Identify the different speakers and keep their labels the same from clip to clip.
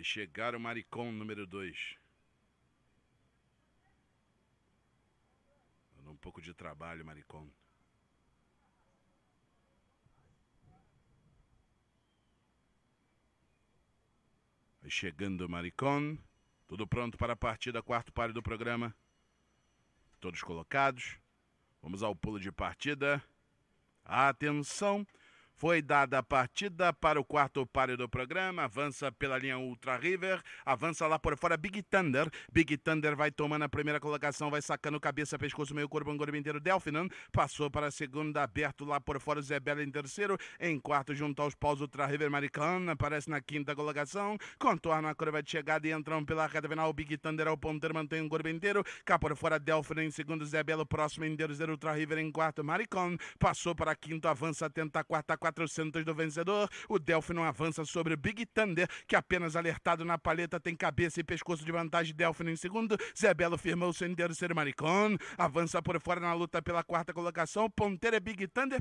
Speaker 1: Aí chegaram o Maricom número 2. Dando um pouco de trabalho, Maricom. chegando o Maricon. Tudo pronto para a partida, quarto páreo do programa. Todos colocados. Vamos ao pulo de partida. Atenção! Foi dada a partida para o quarto páreo do programa. Avança pela linha Ultra River. Avança lá por fora Big Thunder. Big Thunder vai tomando a primeira colocação, vai sacando cabeça, pescoço, meio corpo, angolo inteiro. Delfinan passou para a segunda, aberto lá por fora. Zé em terceiro. Em quarto, junto aos paus Ultra River Maricana. Aparece na quinta colocação. Contorna a curva de chegada e entram pela reta final. Big Thunder ao ponteiro, mantém o corpo inteiro. Cá por fora, Delfinan em segundo. Zé próximo em terceiro Ultra River em quarto. Maricon passou para quinto avança, tenta a quarta, quarta 400 do vencedor. O Delphi não avança sobre o Big Thunder, que apenas alertado na paleta tem cabeça e pescoço de vantagem. Delphi em segundo. Zé Belo firmou o inteiro ser maricón. Avança por fora na luta pela quarta colocação. Ponteira é Big Thunder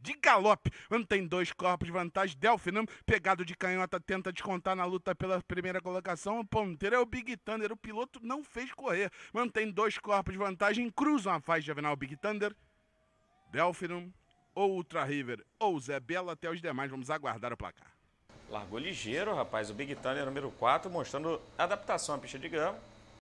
Speaker 1: de galope. Mantém dois corpos de vantagem. Delfinum, pegado de canhota, tenta descontar na luta pela primeira colocação. O ponteiro é o Big Thunder. O piloto não fez correr. Mantém dois corpos de vantagem. Cruzam a faixa avenal Big Thunder. Delfinum, ou Ultra River ou Zé Belo até os demais. Vamos aguardar o placar. Largou ligeiro, rapaz. O Big Thunder número 4 mostrando adaptação à pista de grama.